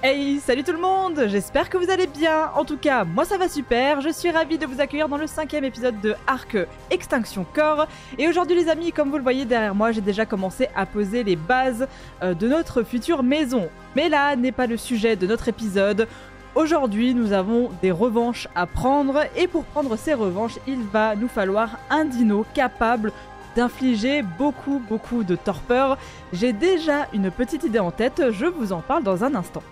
Hey, salut tout le monde J'espère que vous allez bien. En tout cas, moi ça va super. Je suis ravie de vous accueillir dans le cinquième épisode de Arc Extinction Core Et aujourd'hui les amis, comme vous le voyez derrière moi, j'ai déjà commencé à poser les bases euh, de notre future maison. Mais là n'est pas le sujet de notre épisode. Aujourd'hui, nous avons des revanches à prendre. Et pour prendre ces revanches, il va nous falloir un dino capable d'infliger beaucoup beaucoup de torpeur. J'ai déjà une petite idée en tête, je vous en parle dans un instant.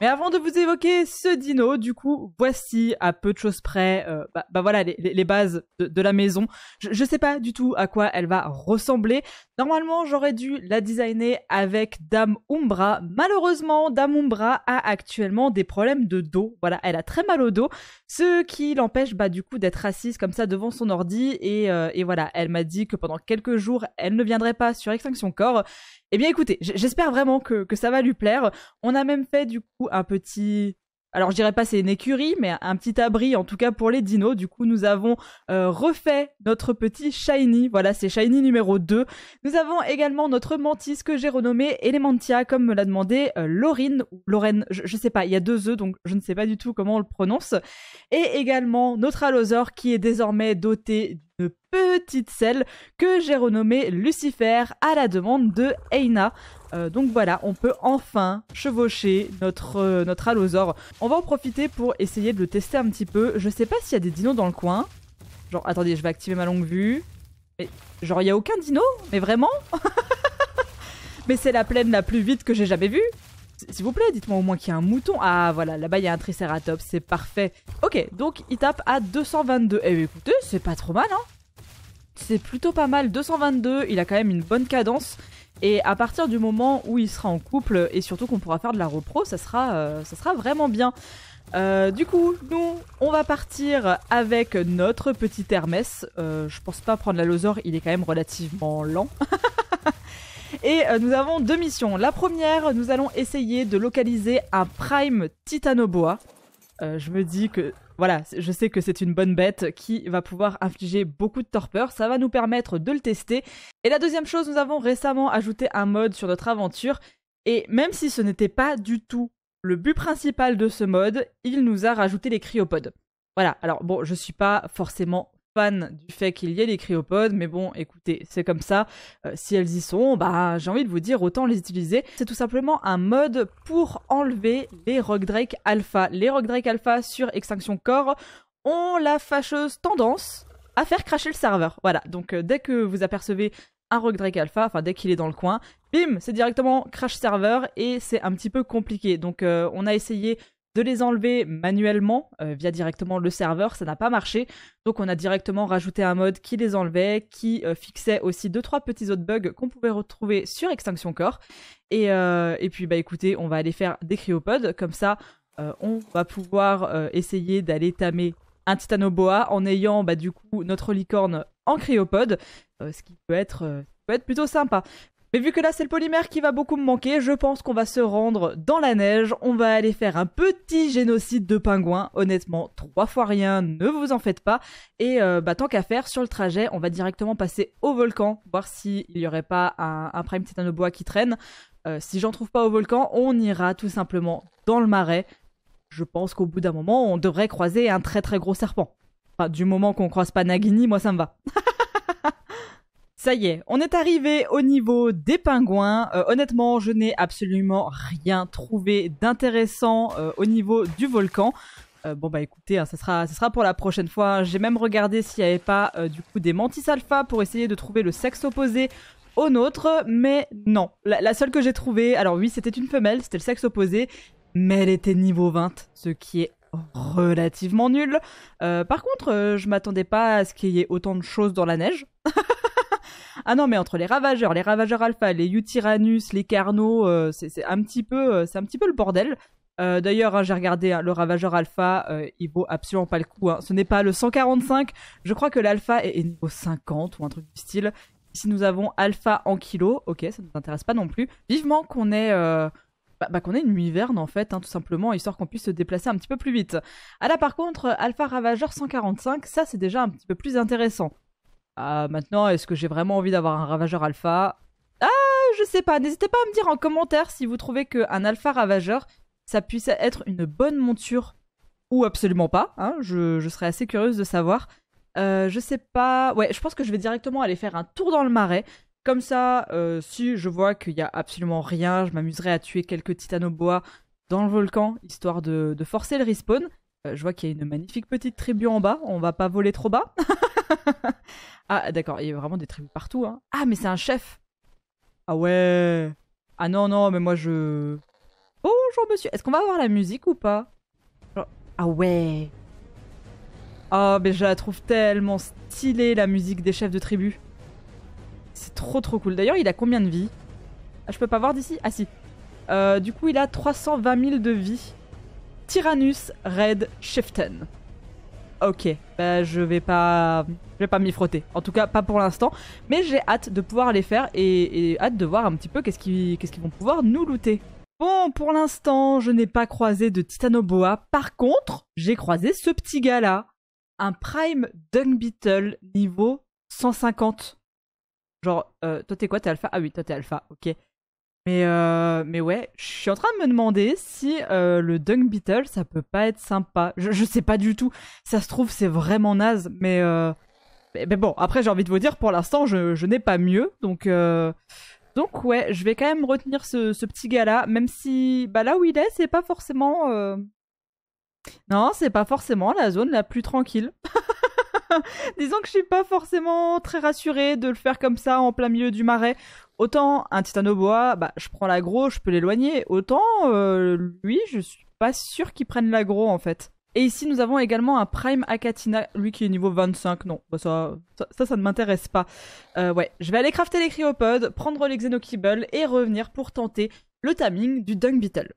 Mais avant de vous évoquer ce dino, du coup, voici à peu de choses près, euh, bah, bah, voilà, les, bases de, la maison. Je, ne sais pas du tout à quoi elle va ressembler. Normalement, j'aurais dû la designer avec Dame Umbra. Malheureusement, Dame Umbra a actuellement des problèmes de dos. Voilà, elle a très mal au dos, ce qui l'empêche, bah, du coup, d'être assise comme ça devant son ordi. Et, euh, et voilà, elle m'a dit que pendant quelques jours, elle ne viendrait pas sur Extinction Corps. Eh bien écoutez, j'espère vraiment que, ça va lui plaire. On a même fait du coup un petit alors je dirais pas c'est une écurie, mais un petit abri en tout cas pour les dinos. Du coup, nous avons euh, refait notre petit shiny. Voilà, c'est shiny numéro 2. Nous avons également notre mantis que j'ai renommé Elementia, comme me l'a demandé euh, Lorine ou Lorraine. Je, ne sais pas, il y a deux œufs donc je ne sais pas du tout comment on le prononce. Et également notre allosaure qui est désormais doté d'une petite selle que j'ai renommée Lucifer à la demande de Eina. Euh, donc voilà, on peut enfin chevaucher euh, notre, allosaure. On va en profiter pour essayer de le tester un petit peu. Je sais pas s'il y a des dinos dans le coin. Genre, attendez, je vais activer ma longue vue. Mais, genre, il n'y a aucun dino Mais vraiment Mais c'est la plaine la plus vite que j'ai jamais vue s'il vous plaît, dites-moi au moins qu'il y a un mouton. Ah voilà, là-bas il y a un triceratops, c'est parfait. Ok, donc il tape à 222. Eh écoutez, c'est pas trop mal, hein C'est plutôt pas mal, 222, il a quand même une bonne cadence. Et à partir du moment où il sera en couple et surtout qu'on pourra faire de la repro, ça sera, euh, sera vraiment bien. Euh, du coup, nous, on va partir avec notre petit Hermès. Euh, je pense pas prendre la il est quand même relativement lent. et nous avons deux missions. La première, nous allons essayer de localiser un Prime Titanoboa. je me dis que voilà, je sais que c'est une bonne bête qui va pouvoir infliger beaucoup de torpeur, ça va nous permettre de le tester. Et la deuxième chose, nous avons récemment ajouté un mode sur notre aventure, et même si ce n'était pas du tout le but principal de ce mode, il nous a rajouté les cryopodes. Voilà, alors bon, je suis pas forcément fan du fait qu'il y ait les cryopodes, mais bon, écoutez, c'est comme ça. Euh, si elles y sont, bah, j'ai envie de vous dire, autant les utiliser. C'est tout simplement un mode pour enlever les Rock Alpha. Les Rock Drake Alpha sur Extinction Core ont la fâcheuse tendance à faire crasher le serveur. Voilà, donc euh, dès que vous apercevez un Rock Drake Alpha, enfin dès qu'il est dans le coin, bim, c'est directement crash serveur et c'est un petit peu compliqué. Donc euh, on a essayé les enlever manuellement euh, via directement le serveur. Ça n'a pas marché. Donc on a directement rajouté un mode qui les enlevait, qui euh, fixait aussi deux trois petits autres bugs qu'on pouvait retrouver sur Extinction Core. Et, euh, et, puis bah écoutez, on va aller faire des cryopodes. Comme ça, on va pouvoir essayer d'aller tamer un titanoboa en ayant bah, du coup notre licorne en cryopode, ce qui peut être, peut être plutôt sympa. Mais vu que là c'est le polymère qui va beaucoup me manquer, je pense qu'on va se rendre dans la neige, on va aller faire un petit génocide de pingouins, honnêtement trois fois rien, ne vous en faites pas, et euh, bah, tant qu'à faire, sur le trajet on va directement passer au volcan, voir s'il n'y aurait pas un, un prime bois qui traîne, euh, si j'en trouve pas au volcan, on ira tout simplement dans le marais, je pense qu'au bout d'un moment on devrait croiser un très très gros serpent. Enfin, du moment qu'on croise pas Nagini, moi ça me va. Ça y est, on est arrivé au niveau des pingouins. Euh, honnêtement, je n'ai absolument rien trouvé d'intéressant euh, au niveau du volcan. Euh, bon bah écoutez, hein, ça, sera, ça sera pour la prochaine fois. J'ai même regardé s'il n'y avait pas du coup des mantis alpha pour essayer de trouver le sexe opposé au nôtre, mais non. La, seule que j'ai trouvée, alors oui c'était une femelle, c'était le sexe opposé, mais elle était niveau 20, ce qui est relativement nul. par contre, je m'attendais pas à ce qu'il y ait autant de choses dans la neige. Ah non, mais entre les Ravageurs, les Ravageurs Alpha, les Utyranus, les Carnot, euh, c'est un petit peu, euh, c'est un petit peu le bordel. Euh, d'ailleurs, hein, j'ai regardé hein, le Ravageur Alpha, il vaut absolument pas le coup. Hein. Ce n'est pas le 145, je crois que l'Alpha est, au niveau 50 ou un truc du style. Si nous avons Alpha en kilo, ok, ça ne nous intéresse pas non plus. Vivement qu'on ait, bah, bah, qu'on ait une en fait, tout simplement, histoire qu'on puisse se déplacer un petit peu plus vite. Ah là par contre, Alpha Ravageur 145, ça c'est déjà un petit peu plus intéressant. Ah, maintenant, est-ce que j'ai vraiment envie d'avoir un ravageur alpha Ah, je sais pas. N'hésitez pas à me dire en commentaire si vous trouvez qu'un alpha ravageur, ça puisse être une bonne monture ou absolument pas. Hein. Je, serais assez curieuse de savoir. Euh, je sais pas. Ouais, je pense que je vais directement aller faire un tour dans le marais. Comme ça, euh, si je vois qu'il y a absolument rien, je m'amuserai à tuer quelques titanobois dans le volcan, histoire de, de forcer le respawn. Euh, je vois qu'il y a une magnifique petite tribu en bas. On va pas voler trop bas. ah, d'accord, il y a vraiment des tribus partout. Hein. Ah, mais c'est un chef. Ah ouais. Ah non, non, mais moi je. Bonjour monsieur. Est-ce qu'on va avoir la musique ou pas Ah ouais. Ah, oh, mais je la trouve tellement stylée, la musique des chefs de tribu. C'est trop trop cool. D'ailleurs, il a combien de vies ah, Je peux pas voir d'ici Ah si. Euh, du coup, il a 320 000 de vie. Tyrannus Red Shiften. Ok, bah je vais pas, je vais pas m'y frotter. En tout cas, pas pour l'instant. Mais j'ai hâte de pouvoir les faire et, hâte de voir un petit peu qu'est-ce qu'ils vont pouvoir nous looter. Bon, pour l'instant, je n'ai pas croisé de Titanoboa. Par contre, j'ai croisé ce petit gars-là. Un Prime Dung Beetle niveau 150. Genre, euh, toi t'es quoi T'es alpha Ah oui, toi t'es alpha, ok. Mais, euh, mais ouais, je suis en train de me demander si euh, le Dung Beetle, ça peut pas être sympa. Je, je sais pas du tout. Ça se trouve, c'est vraiment naze, mais, euh, bon, après, j'ai envie de vous dire, pour l'instant, je, je n'ai pas mieux. Donc, donc ouais, je vais quand même retenir ce, ce petit gars-là, même si bah, là où il est, c'est pas forcément. Non, c'est pas forcément la zone la plus tranquille. Disons que je suis pas forcément très rassurée de le faire comme ça en plein milieu du marais. Autant un titanoboa, bah, je prends l'aggro, je peux l'éloigner. Autant euh, lui, je suis pas sûr qu'il prenne l'agro en fait. Et ici, nous avons également un Prime Akatina, lui qui est niveau 25. Non, bah, ça, ça, ça, ne m'intéresse pas. Euh, ouais, je vais aller crafter les cryopodes, prendre les Xenokibbles et revenir pour tenter le timing du Dung Beetle.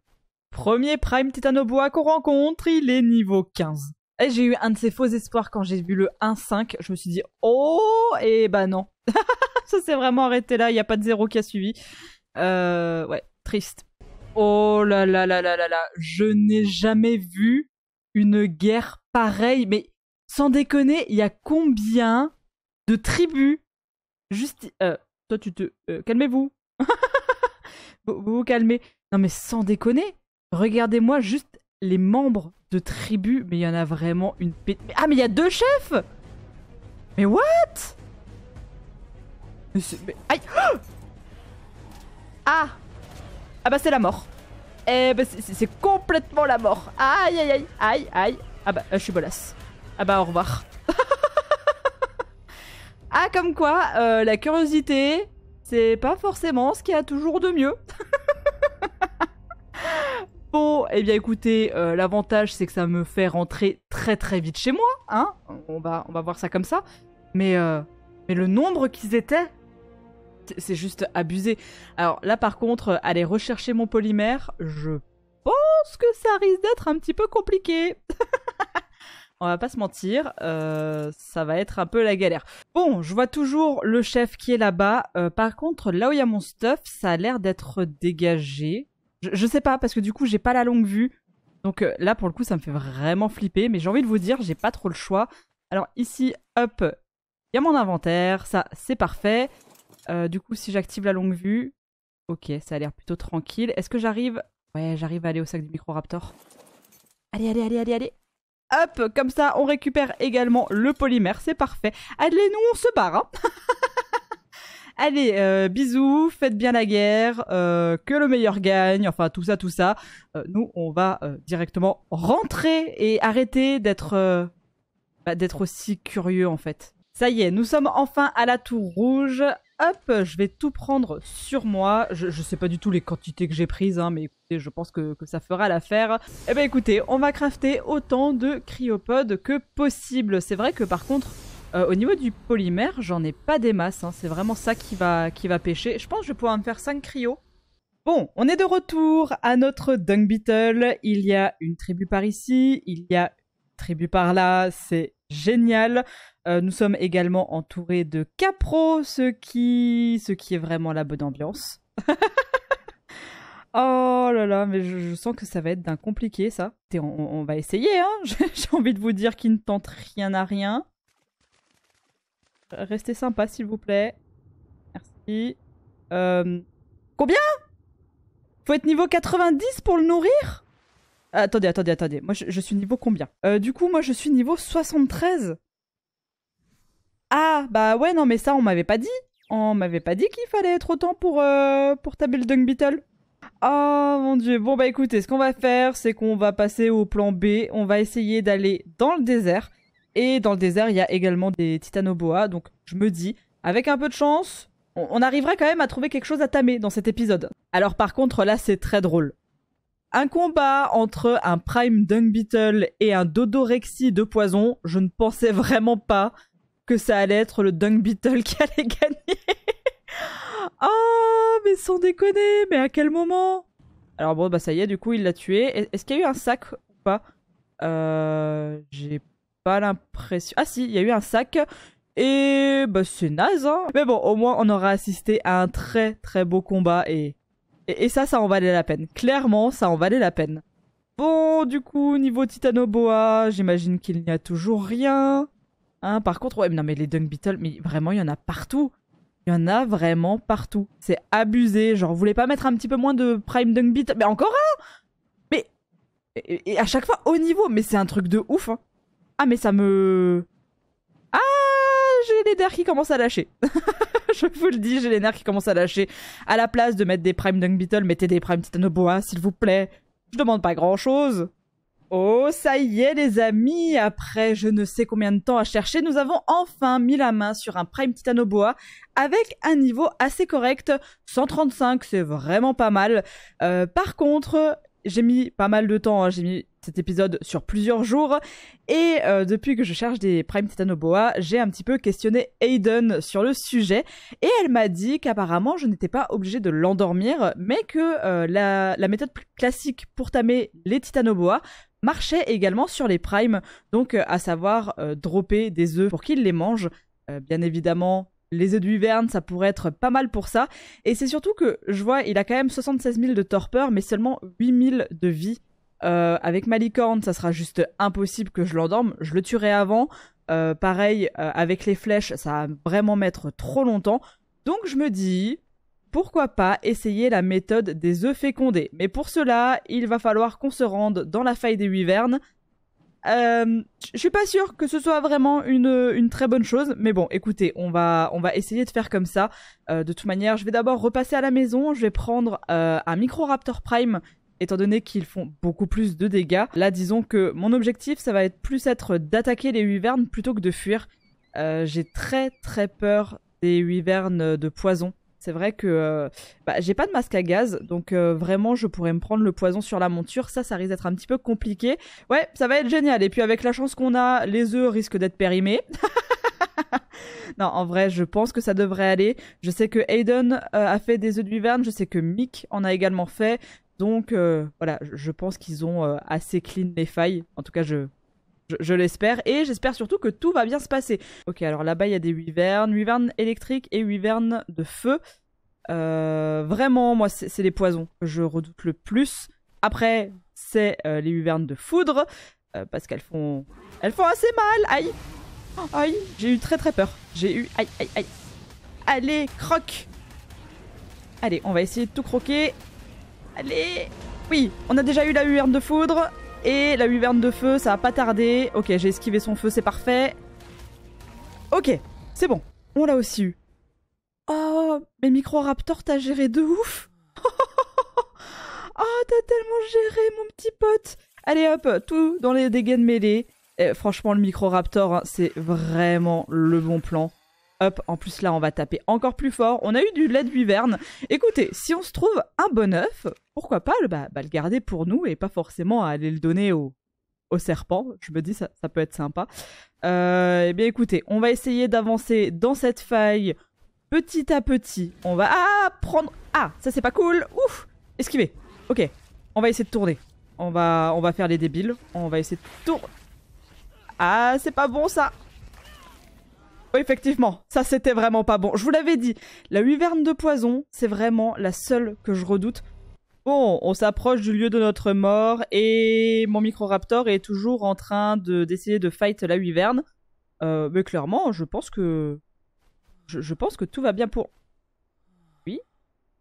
Premier Prime Titanoboa qu'on rencontre, il est niveau 15. J'ai eu un de ces faux espoirs quand j'ai vu le 1-5. Je me suis dit, oh, et bah non. ça s'est vraiment arrêté là. Il n'y a pas de zéro qui a suivi. Euh, ouais, triste. Oh là là là là là là. Je n'ai jamais vu une guerre pareille. Mais sans déconner, il y a combien de tribus Juste. Euh, toi, tu te. Euh, calmez-vous. vous vous calmez. Non, mais sans déconner. Regardez-moi juste les membres de tribus, mais il y en a vraiment une p... Ah, mais il y a deux chefs Mais what Aïe Ah Ah bah c'est la mort. Eh bah c'est complètement la mort. Aïe aïe aïe aïe aïe. Ah bah euh, je suis bolasse. Ah bah au revoir. ah comme quoi, euh, la curiosité, c'est pas forcément ce qu'il y a toujours de mieux. eh bien écoutez, euh, l'avantage c'est que ça me fait rentrer très très vite chez moi, hein on va, on va voir ça comme ça. Mais, euh, mais le nombre qu'ils étaient, c'est juste abusé. Alors là par contre, euh, aller rechercher mon polymère, je pense que ça risque d'être un petit peu compliqué. on va pas se mentir, ça va être un peu la galère. Bon, je vois toujours le chef qui est là-bas. par contre, là où il y a mon stuff, ça a l'air d'être dégagé. Je, sais pas, parce que du coup, j'ai pas la longue vue. Donc euh, là, pour le coup, ça me fait vraiment flipper. Mais j'ai envie de vous dire, j'ai pas trop le choix. Alors ici, hop, il y a mon inventaire. Ça, c'est parfait. Euh, du coup, si j'active la longue vue, ok, ça a l'air plutôt tranquille. Est-ce que j'arrive Ouais, j'arrive à aller au sac du micro-raptor. Allez, allez, allez, allez, allez. Hop, comme ça, on récupère également le polymère, c'est parfait. Allez, nous, on se barre. Hein. Allez, euh, bisous, faites bien la guerre, euh, que le meilleur gagne, enfin tout ça, tout ça. Euh, nous, on va directement rentrer et arrêter d'être bah, d'être aussi curieux en fait. Ça y est, nous sommes enfin à la tour rouge. Hop, je vais tout prendre sur moi. Je, ne sais pas du tout les quantités que j'ai prises, hein, mais écoutez, je pense que, ça fera l'affaire. Eh ben écoutez, on va crafter autant de cryopodes que possible. C'est vrai que par contre, euh, au niveau du polymère, j'en ai pas des masses. Hein. C'est vraiment ça qui va, qui va pêcher. Je pense que je vais pouvoir me faire 5 cryos. Bon, on est de retour à notre Dung Beetle. Il y a une tribu par ici, il y a une tribu par là. C'est génial. Euh, nous sommes également entourés de capros, ce qui, ce qui est vraiment la bonne ambiance. oh là là, mais je, sens que ça va être d'un compliqué ça. on, va essayer, hein. J'ai envie de vous dire qu'il ne tente rien à rien. Restez sympa, s'il vous plaît. Merci. Euh, combien Faut être niveau 90 pour le nourrir Attendez, attendez, attendez. Moi, je, suis niveau combien euh, Du coup, moi, je suis niveau 73. Ah, bah ouais, non, mais ça, on m'avait pas dit. On m'avait pas dit qu'il fallait être autant pour, euh, pour le Dung Beetle. Oh mon dieu. Bon, bah écoutez, ce qu'on va faire, c'est qu'on va passer au plan B. On va essayer d'aller dans le désert. Et dans le désert, il y a également des titanoboas. Donc je me dis, avec un peu de chance, on, arriverait quand même à trouver quelque chose à tamer dans cet épisode. Alors par contre, là, c'est très drôle. Un combat entre un Prime Dung Beetle et un Dodorexie de poison, je ne pensais vraiment pas que ça allait être le Dung Beetle qui allait gagner. oh, mais sans déconner, mais à quel moment Alors bon, bah ça y est, du coup, il l'a tué. Est-ce qu'il y a eu un sac ou pas euh, J'ai pas l'impression. Ah si, il y a eu un sac. Et bah c'est naze, hein. Mais bon, au moins on aura assisté à un très très beau combat et... et... ça, ça en valait la peine. Clairement, ça en valait la peine. Bon, du coup, niveau Titanoboa, j'imagine qu'il n'y a toujours rien. Hein, par contre, ouais, mais non mais les Dunk Beetle, mais vraiment, il y en a partout. Il y en a vraiment partout. C'est abusé. Genre, vous voulez pas mettre un petit peu moins de Prime Dunk Beetle Mais encore un Mais... Et, à chaque fois, au niveau, mais c'est un truc de ouf, hein. Ah mais ça me... Ah j'ai les nerfs qui commencent à lâcher. je vous le dis, j'ai les nerfs qui commencent à lâcher. À la place de mettre des Prime Dung Beetle, mettez des Prime Titanoboa, s'il vous plaît. Je demande pas grand chose. Oh, ça y est, les amis, après je ne sais combien de temps à chercher, nous avons enfin mis la main sur un Prime Titanoboa avec un niveau assez correct. 135, c'est vraiment pas mal. Euh, par contre, j'ai mis pas mal de temps, hein. j'ai mis cet épisode sur plusieurs jours. Et euh, depuis que je cherche des Prime Titanoboa, j'ai un petit peu questionné Aiden sur le sujet. Et elle m'a dit qu'apparemment, je n'étais pas obligée de l'endormir, mais que euh, la, méthode classique pour tamer les Titanoboa marchait également sur les primes, donc euh, à savoir dropper des œufs pour qu'ils les mangent. bien évidemment, les œufs d'Huverne, ça pourrait être pas mal pour ça. Et c'est surtout que je vois, il a quand même 76 000 de torpeur, mais seulement 8 000 de vie. Euh, avec ma licorne, ça sera juste impossible que je l'endorme. Je le tuerai avant. Euh, pareil, euh, avec les flèches, ça va vraiment mettre trop longtemps. Donc je me dis, pourquoi pas essayer la méthode des œufs fécondés. Mais pour cela, il va falloir qu'on se rende dans la faille des huivernes. je suis pas sûr que ce soit vraiment une, très bonne chose, mais bon, écoutez, on va, on va essayer de faire comme ça. de toute manière, je vais d'abord repasser à la maison, je vais prendre un micro-raptor Prime étant donné qu'ils font beaucoup plus de dégâts. Là, disons que mon objectif, ça va être plus être d'attaquer les wyvernes plutôt que de fuir. Euh, j'ai très très peur des wyvernes de poison. C'est vrai que euh, bah, j'ai pas de masque à gaz, donc euh, vraiment je pourrais me prendre le poison sur la monture. Ça, ça risque d'être un petit peu compliqué. Ouais, ça va être génial. Et puis avec la chance qu'on a, les œufs risquent d'être périmés. non, en vrai, je pense que ça devrait aller. Je sais que Aiden a fait des œufs de je sais que Mick en a également fait. Donc euh, voilà, je pense qu'ils ont euh, assez clean les failles. En tout cas, je, je, l'espère. Et j'espère surtout que tout va bien se passer. Ok, alors là-bas, il y a des wyvernes, wyvernes électriques et wyvernes de feu. Euh, vraiment, moi, c'est les poisons que je redoute le plus. Après, c'est les wyvernes de foudre. parce qu'elles font... Elles font assez mal Aïe Aïe J'ai eu très très peur. J'ai eu... Aïe, aïe, aïe Allez, croque Allez, on va essayer de tout croquer. Allez Oui, on a déjà eu la huverne de foudre et la huverne de feu, ça va pas tarder. Ok, j'ai esquivé son feu, c'est parfait. Ok, c'est bon, on l'a aussi eu. Oh, mais Micro Raptor t'as géré de ouf Oh, t'as tellement géré, mon petit pote Allez hop, tout dans les dégâts de mêlée. Eh, franchement, le Micro Raptor, hein, c'est vraiment le bon plan. Hop, en plus là, on va taper encore plus fort. On a eu du lait de Écoutez, si on se trouve un bon œuf, pourquoi pas le, bah, bah, le garder pour nous et pas forcément aller le donner au, au serpent. Je me dis, ça, ça peut être sympa. Euh, eh bien, écoutez, on va essayer d'avancer dans cette faille petit à petit. On va ah, prendre... Ah, ça c'est pas cool. Ouf, esquiver. Ok, on va essayer de tourner. On va, on va faire les débiles. On va essayer de tourner. Ah, c'est pas bon ça effectivement, ça c'était vraiment pas bon. Je vous l'avais dit, la huiverne de poison, c'est vraiment la seule que je redoute. Bon, on s'approche du lieu de notre mort et mon micro-raptor est toujours en train d'essayer de, de fight la huiverne. Euh, mais clairement, je pense que je, pense que tout va bien pour. Oui.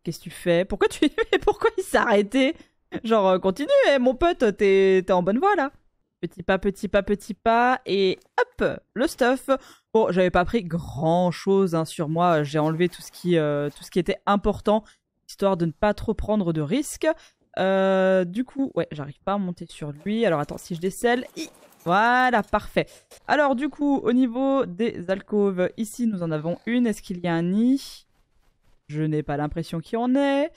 Qu'est-ce que tu fais Pourquoi tu Pourquoi il s'est arrêté Genre euh, continue, hein, mon pote, t'es en bonne voie là. Petit pas, petit pas, petit pas et hop, le stuff. Bon, j'avais pas pris grand chose hein, sur moi. J'ai enlevé tout ce qui, euh, tout ce qui était important, histoire de ne pas trop prendre de risques. Euh, du coup, ouais, j'arrive pas à monter sur lui. Alors attends, si je décèle. voilà, parfait. Alors du coup, au niveau des alcôves, ici nous en avons une. Est-ce qu'il y a un nid Je n'ai pas l'impression qu'il y en ait.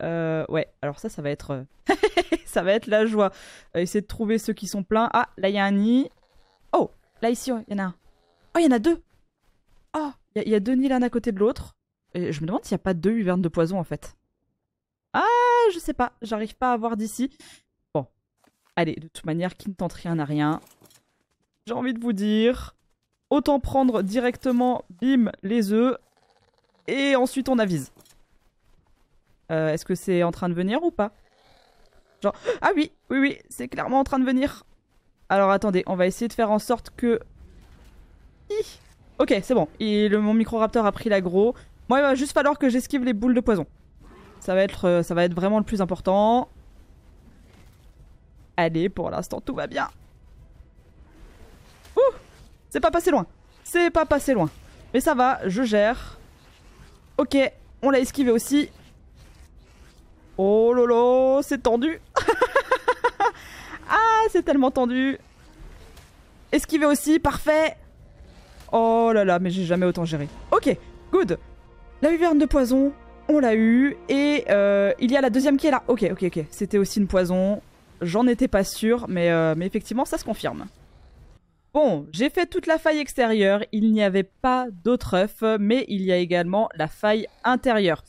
Euh, ouais, alors ça, ça va être... ça va être la joie. Essayer de trouver ceux qui sont pleins. Ah, là il y a un nid. Oh, là ici, il y en a Oh, il y en a deux Oh, il y, a deux nids l'un à côté de l'autre. Et je me demande s'il n'y a pas deux huvernes de poison en fait. Ah, je sais pas, j'arrive pas à voir d'ici. Bon, allez, de toute manière, qui ne tente rien n'a rien. J'ai envie de vous dire, autant prendre directement, bim, les œufs, et ensuite on avise. Euh, est-ce que c'est en train de venir ou pas Genre, ah oui, oui, oui, c'est clairement en train de venir. Alors attendez, on va essayer de faire en sorte que Ok, c'est bon. Et le, mon micro-raptor a pris l'aggro. Moi, il va juste falloir que j'esquive les boules de poison. Ça va être, euh, ça va être vraiment le plus important. Allez, pour l'instant, tout va bien. Ouh C'est pas passé loin. C'est pas passé loin. Mais ça va, je gère. Ok, on l'a esquivé aussi. Oh lolo, c'est tendu. ah, c'est tellement tendu. Esquivé aussi, parfait. Oh là là, mais j'ai jamais autant géré. Ok, good. La huverne de poison, on l'a eu. Et euh, il y a la deuxième qui est là. Ok, ok, ok. C'était aussi une poison. J'en étais pas sûr, mais, euh, mais effectivement, ça se confirme. Bon, j'ai fait toute la faille extérieure. Il n'y avait pas d'autres œufs, mais il y a également la faille intérieure.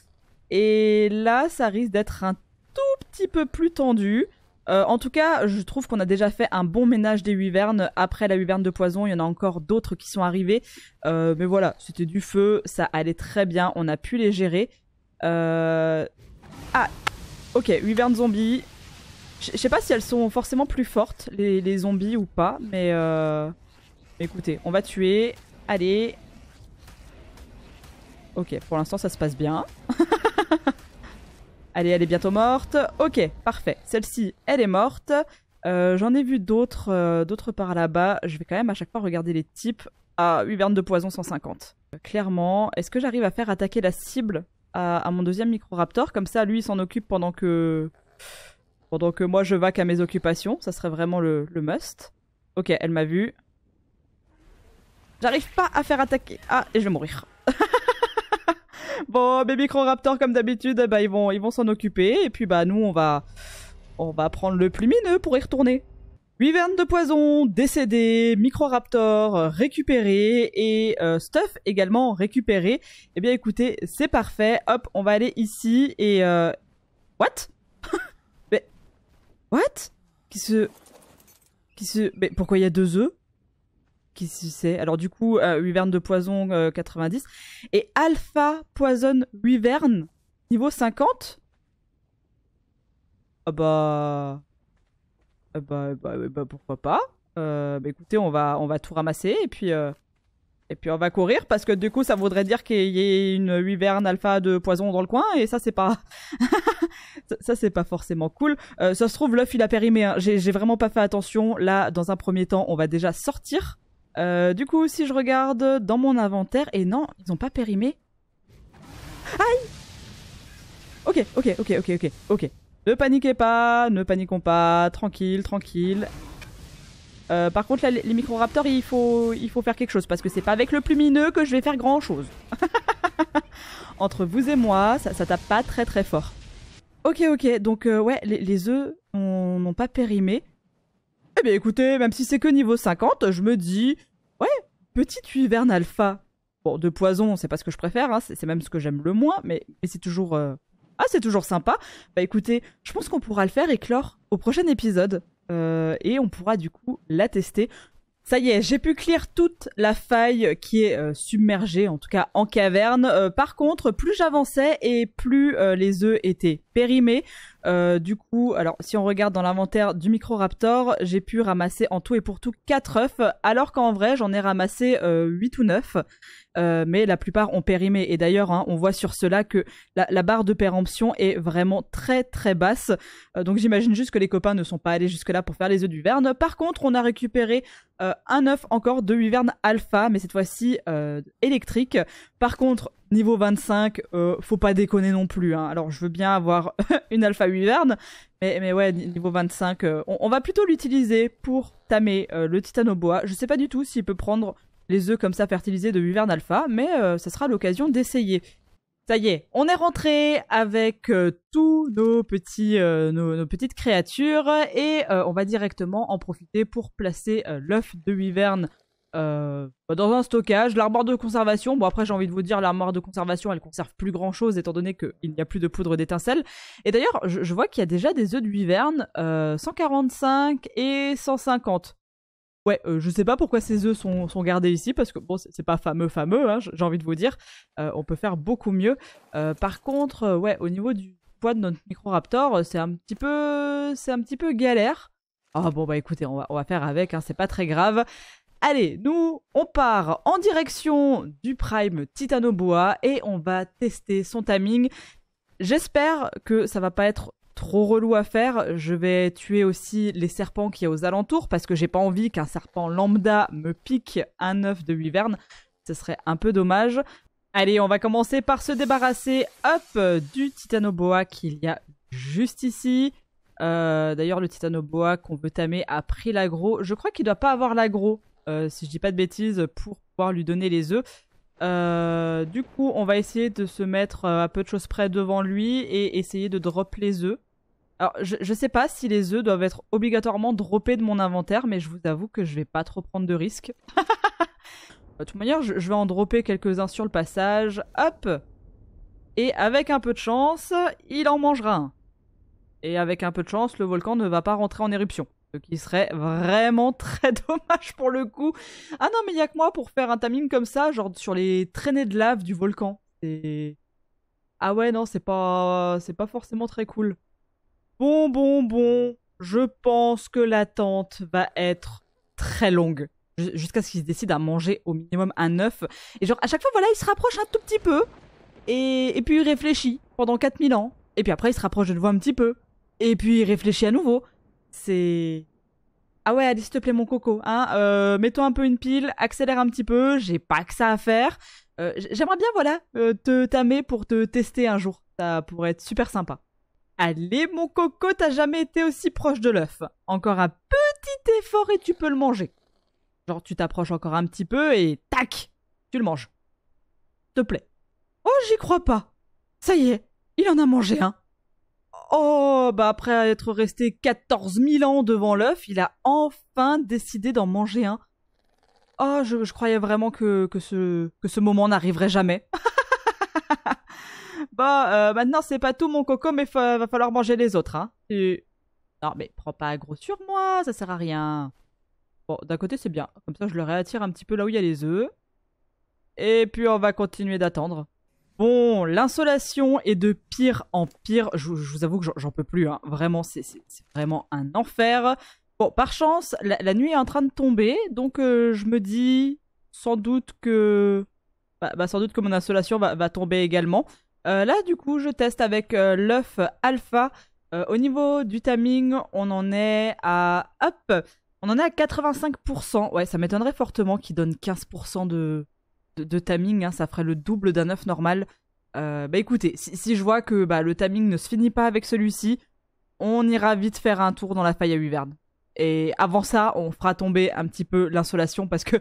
Et là, ça risque d'être un tout petit peu plus tendu. Euh, en tout cas, je trouve qu'on a déjà fait un bon ménage des huivernes. Après la Wyverne de Poison, il y en a encore d'autres qui sont arrivées. Euh, mais voilà, c'était du feu, ça allait très bien, on a pu les gérer. Euh, ah, ok, Wyverne zombies. Je sais pas si elles sont forcément plus fortes, les, les zombies ou pas, mais écoutez, on va tuer. Allez. Ok, pour l'instant ça se passe bien. Allez, elle est bientôt morte. Ok, parfait. Celle-ci, elle est morte. Euh, j'en ai vu d'autres euh, d'autres par là-bas. Je vais quand même à chaque fois regarder les types. Ah, Uberne de poison 150. Euh, clairement, est-ce que j'arrive à faire attaquer la cible à, mon deuxième micro-raptor Comme ça, lui, il s'en occupe pendant que... Pendant que moi, je vaque à mes occupations. Ça serait vraiment le, le must. Ok, elle m'a vu. J'arrive pas à faire attaquer. Ah, et je vais mourir. bon, mes micro-raptors, comme d'habitude, bah, ils vont ils vont s'en occuper. Et puis, bah, nous, on va, on va prendre le plumineux pour y retourner. Wyvern de poison, décédé, raptor euh, récupéré et euh, Stuff également récupéré. Eh bien écoutez, c'est parfait. Hop, on va aller ici et... Euh, what Mais... What Qui se... Qui se... Mais pourquoi il y a deux œufs alors du coup, euh, Wyvern de poison 90 euh, et Alpha Poison Wyvern niveau 50. Ah bah ah bah, eh bah, eh bah, pourquoi pas. Euh, bah écoutez, on va on va tout ramasser et puis euh, et puis on va courir parce que du coup, ça voudrait dire qu'il y ait une Wyvern Alpha de poison dans le coin et ça c'est pas ça, c'est pas forcément cool. ça se trouve l'œuf il a périmé. Hein. J'ai vraiment pas fait attention. Là, dans un premier temps, on va déjà sortir. Euh, du coup, si je regarde dans mon inventaire, et non, ils n'ont pas périmé. Aïe Ok, ok, ok, ok, ok, ok. Ne paniquez pas, ne paniquons pas, tranquille, tranquille. Euh, par contre, les raptors il faut, il faut faire quelque chose parce que c'est pas avec le plumineux que je vais faire grand chose. Entre vous et moi, ça, ça, tape pas très très fort. Ok, ok, donc euh, ouais, les, les œufs n'ont pas périmé. Eh bien écoutez, même si c'est que niveau 50, je me dis, ouais, petite huiverne alpha. Bon, de poison, c'est pas ce que je préfère, hein, c'est même ce que j'aime le moins, mais, c'est toujours... Euh, ah, c'est toujours sympa. Bah écoutez, je pense qu'on pourra le faire éclore au prochain épisode. Euh, et on pourra du coup la tester. Ça y est, j'ai pu clear toute la faille qui est euh, submergée, en tout cas en caverne. par contre, plus j'avançais et plus les œufs étaient périmés. Euh, du coup, alors si on regarde dans l'inventaire du micro raptor j'ai pu ramasser en tout et pour tout 4 œufs, alors qu'en vrai j'en ai ramassé 8 euh, ou 9, euh, mais la plupart ont périmé. Et d'ailleurs, hein, on voit sur cela que la, barre de péremption est vraiment très très basse. donc j'imagine juste que les copains ne sont pas allés jusque-là pour faire les œufs verne. Par contre, on a récupéré un œuf encore de huverne alpha, mais cette fois-ci électrique. Par contre, Niveau 25, euh, faut pas déconner non plus. Hein. Alors, je veux bien avoir une Alpha Wyvern, mais, mais ouais, niveau 25, euh, on, va plutôt l'utiliser pour tamer euh, le le bois. Je sais pas du tout s'il peut prendre les œufs comme ça fertilisés de Wyvern Alpha, mais ça sera l'occasion d'essayer. Ça y est, on est rentré avec tous nos petits, nos, petites créatures et on va directement en profiter pour placer l'œuf de Wyvern euh, dans un stockage, l'armoire de conservation. Bon, après, j'ai envie de vous dire, l'armoire de conservation, elle conserve plus grand chose étant donné qu'il n'y a plus de poudre d'étincelle. Et d'ailleurs, je, vois qu'il y a déjà des œufs de 145 euh, et 150. Ouais, euh, je sais pas pourquoi ces œufs sont, sont gardés ici, parce que bon, c'est pas fameux, fameux, hein, j'ai envie de vous dire. on peut faire beaucoup mieux. par contre, ouais, au niveau du poids de notre micro-raptor, c'est un petit peu, c'est un petit peu galère. Ah oh, bon, bah écoutez, on va, on va faire avec, hein, c'est pas très grave. Allez, nous, on part en direction du Prime Titanoboa et on va tester son timing. J'espère que ça va pas être trop relou à faire. Je vais tuer aussi les serpents qu'il y a aux alentours parce que j'ai pas envie qu'un serpent lambda me pique un œuf de wyvern. Ce serait un peu dommage. Allez, on va commencer par se débarrasser, hop, du Titanoboa qu'il y a juste ici. Euh, d'ailleurs, le Titanoboa qu'on veut tamer a pris l'agro. Je crois qu'il doit pas avoir l'agro euh, si je dis pas de bêtises, pour pouvoir lui donner les œufs. Euh, du coup, on va essayer de se mettre euh, à peu de choses près devant lui et essayer de drop les œufs. Alors, je, ne sais pas si les œufs doivent être obligatoirement droppés de mon inventaire, mais je vous avoue que je vais pas trop prendre de risques. de toute manière, je, je vais en dropper quelques-uns sur le passage. Hop Et avec un peu de chance, il en mangera un. Et avec un peu de chance, le volcan ne va pas rentrer en éruption. Ce qui serait vraiment très dommage pour le coup. Ah non, mais il n'y a que moi pour faire un timing comme ça, genre sur les traînées de lave du volcan. C'est... Ah ouais, non, c'est pas... c'est pas forcément très cool. Bon, bon, bon, je pense que l'attente va être très longue. Jusqu'à ce qu'ils décident à manger au minimum un œuf. Et genre, à chaque fois, voilà, il se rapproche un tout petit peu. Et, et puis il réfléchit pendant 4000 ans. Et puis après, il se rapproche de nouveau un petit peu. Et puis il réfléchit à nouveau. C'est. Ah ouais, allez, s'il te plaît, mon coco, hein, euh, mets-toi un peu une pile, accélère un petit peu, j'ai pas que ça à faire. Euh, j'aimerais bien, voilà, euh, te tamer pour te tester un jour. Ça pourrait être super sympa. Allez, mon coco, t'as jamais été aussi proche de l'œuf. Encore un petit effort et tu peux le manger. Genre, tu t'approches encore un petit peu et tac, tu le manges. S'il Te plaît. Oh, j'y crois pas. Ça y est, il en a mangé un après être resté 14 000 ans devant l'œuf, il a enfin décidé d'en manger un. Oh, je, croyais vraiment que, ce, que ce moment n'arriverait jamais. bah, euh, maintenant c'est pas tout mon coco, mais il va falloir manger les autres. Hein. Non, mais prends pas gros sur moi, ça sert à rien. Bon, d'un côté c'est bien, comme ça je le réattire un petit peu là où il y a les œufs. Et puis on va continuer d'attendre. Bon, l'insolation est de pire en pire. Je, vous avoue que j'en peux plus. Hein. Vraiment, c'est vraiment un enfer. Bon, par chance, la, nuit est en train de tomber, donc euh, je me dis sans doute que, bah, bah sans doute que mon insolation va, tomber également. Euh, là, du coup, je teste avec euh, l'œuf alpha. au niveau du timing, on en est à hop, on en est à 85%. Ouais, ça m'étonnerait fortement qu'il donne 15% de de, timing, hein, ça ferait le double d'un œuf normal. Euh, bah écoutez, si, je vois que bah, le timing ne se finit pas avec celui-ci, on ira vite faire un tour dans la faille à Huverne. Et avant ça, on fera tomber un petit peu l'insolation parce que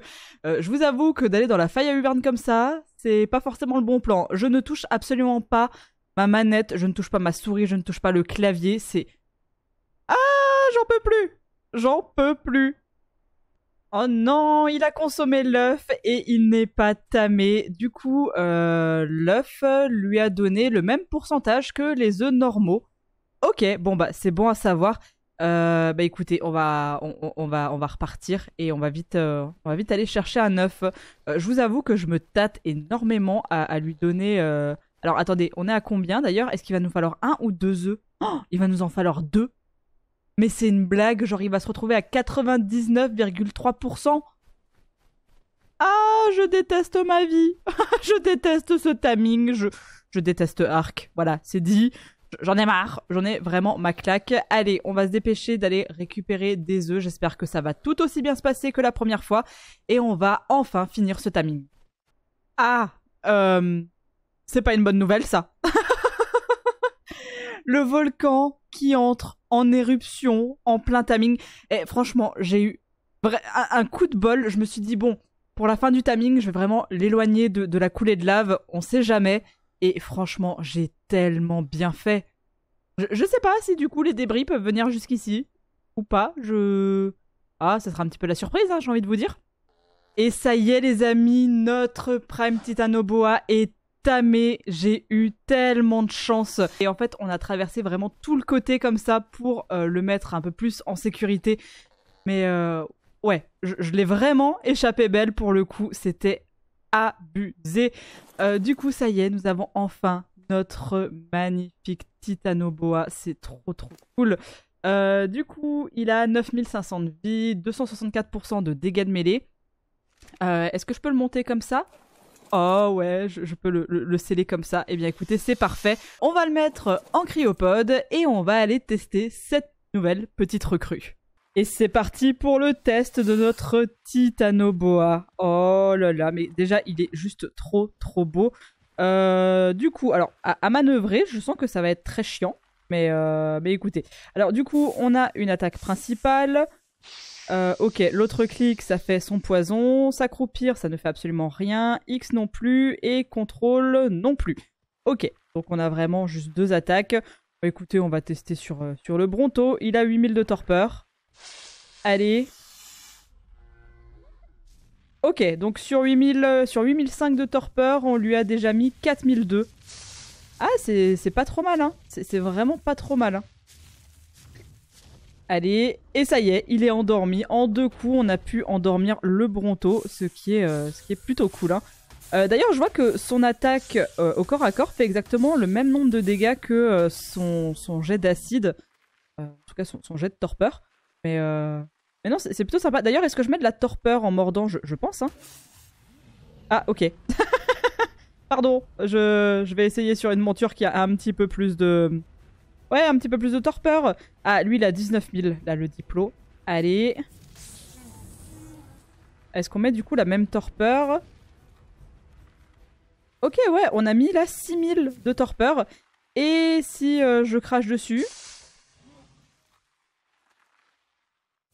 euh, je vous avoue que d'aller dans la faille à Huverne comme ça, c'est pas forcément le bon plan. Je ne touche absolument pas ma manette, je ne touche pas ma souris, je ne touche pas le clavier, c'est... Ah, j'en peux plus J'en peux plus Oh non, il a consommé l'œuf et il n'est pas tamé. Du coup, euh, l'œuf lui a donné le même pourcentage que les œufs normaux. Ok, bon bah c'est bon à savoir. Euh, bah écoutez, on va, on, va, on va repartir et on va vite, euh, on va vite aller chercher un œuf. je vous avoue que je me tâte énormément à, à lui donner. Alors attendez, on est à combien d'ailleurs Est-ce qu'il va nous falloir un ou deux œufs oh, Il va nous en falloir deux. Mais c'est une blague, genre il va se retrouver à 99,3%. Ah, je déteste ma vie. je déteste ce timing. Je, je déteste Arc. Voilà, c'est dit. J'en ai marre. J'en ai vraiment ma claque. Allez, on va se dépêcher d'aller récupérer des œufs. J'espère que ça va tout aussi bien se passer que la première fois. Et on va enfin finir ce timing. Ah, euh, c'est pas une bonne nouvelle ça. Le volcan qui entre en éruption en plein timing. Et franchement, j'ai eu un coup de bol. Je me suis dit, bon, pour la fin du timing, je vais vraiment l'éloigner de, la coulée de lave. On sait jamais. Et franchement, j'ai tellement bien fait. Je, sais pas si du coup les débris peuvent venir jusqu'ici ou pas. Je. Ah, ça sera un petit peu la surprise, hein, j'ai envie de vous dire. Et ça y est, les amis, notre Prime Titanoboa est j'ai eu tellement de chance. Et en fait, on a traversé vraiment tout le côté comme ça pour euh, le mettre un peu plus en sécurité. Mais euh, ouais, je, l'ai vraiment échappé belle pour le coup. C'était abusé. Euh, du coup, ça y est, nous avons enfin notre magnifique Titanoboa. C'est trop trop cool. du coup, il a 9500 de vie, 264% de dégâts de mêlée. Est-ce que je peux le monter comme ça Oh ouais, je, peux le, le, sceller comme ça. Eh bien écoutez, c'est parfait. On va le mettre en cryopode et on va aller tester cette nouvelle petite recrue. Et c'est parti pour le test de notre Titanoboa. Oh là là, mais déjà il est juste trop trop beau. Euh, du coup, alors à, manœuvrer, je sens que ça va être très chiant. Mais, euh, mais écoutez. Alors du coup, on a une attaque principale, euh, ok, l'autre clic, ça fait son poison, s'accroupir, ça ne fait absolument rien, X non plus, et contrôle non plus. Ok, donc on a vraiment juste deux attaques. Bah, écoutez, on va tester sur, euh, sur le Bronto, il a 8000 de torpeur. Allez. Ok, donc sur 8000, euh, sur 8005 de torpeur, on lui a déjà mis 4002. Ah, c'est pas trop mal, hein. C'est vraiment pas trop mal, hein. Allez, et ça y est, il est endormi. En deux coups, on a pu endormir le Bronto, ce qui est, euh, ce qui est plutôt cool. Hein. Euh, d'ailleurs, je vois que son attaque euh, au corps à corps fait exactement le même nombre de dégâts que son, jet d'acide. en tout cas, son, jet de torpeur. Mais, mais non, c'est plutôt sympa. D'ailleurs, est-ce que je mets de la torpeur en mordant je, pense. Hein. Ah, ok. Pardon, je vais essayer sur une monture qui a un petit peu plus de, Ouais, un petit peu plus de torpeur. Ah, lui, il a 19 000, là, le diplo. Allez. Est-ce qu'on met du coup la même torpeur Ok, ouais, on a mis là 6000 de torpeur. Et si euh, je crache dessus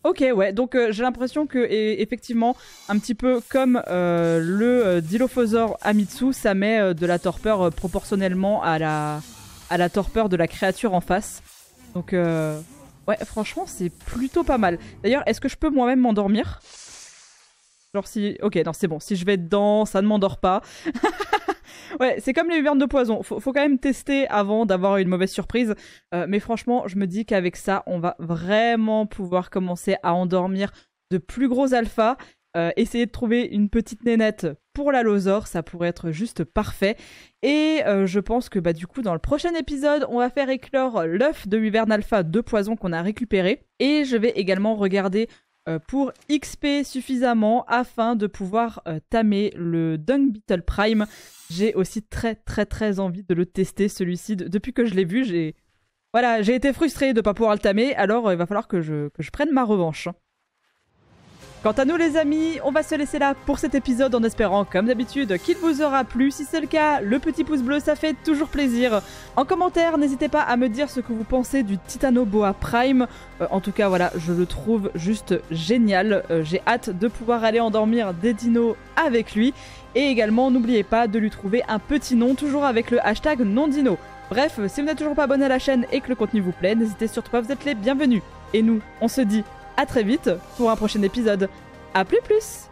Ok, ouais, donc euh, j'ai l'impression que, effectivement, un petit peu comme euh, le Dilophosaur Amitsu, ça met de la torpeur proportionnellement à la, à la torpeur de la créature en face. Donc, euh, ouais, franchement, c'est plutôt pas mal. D'ailleurs, est-ce que je peux moi-même m'endormir Genre si... Ok, non, c'est bon. Si je vais dedans, ça ne m'endort pas. ouais, c'est comme les huvernes de poison. Faut, quand même tester avant d'avoir une mauvaise surprise. Euh, mais franchement, je me dis qu'avec ça, on va vraiment pouvoir commencer à endormir de plus gros alphas. Euh, essayer de trouver une petite nénette pour la ça pourrait être juste parfait. Et euh, je pense que bah, du coup, dans le prochain épisode, on va faire éclore l'œuf de Wyvern Alpha, deux Poison qu'on a récupéré. Et je vais également regarder euh, pour XP suffisamment afin de pouvoir euh, tamer le Dung Beetle Prime. J'ai aussi très très très envie de le tester celui-ci. Depuis que je l'ai vu, j'ai voilà, j'ai été frustré de ne pas pouvoir le tamer, alors il va falloir que je prenne ma revanche. Quant à nous les amis, on va se laisser là pour cet épisode en espérant comme d'habitude qu'il vous aura plu. Si c'est le cas, le petit pouce bleu, ça fait toujours plaisir. En commentaire, n'hésitez pas à me dire ce que vous pensez du Titanoboa Prime. Euh, en tout cas, voilà, je le trouve juste génial. Euh, j'ai hâte de pouvoir aller endormir des dinos avec lui. Et également, n'oubliez pas de lui trouver un petit nom, toujours avec le hashtag dino. Bref, si vous n'êtes toujours pas abonné à la chaîne et que le contenu vous plaît, n'hésitez surtout pas, vous êtes les bienvenus. Et nous, on se dit à très vite pour un prochain épisode. À plus plus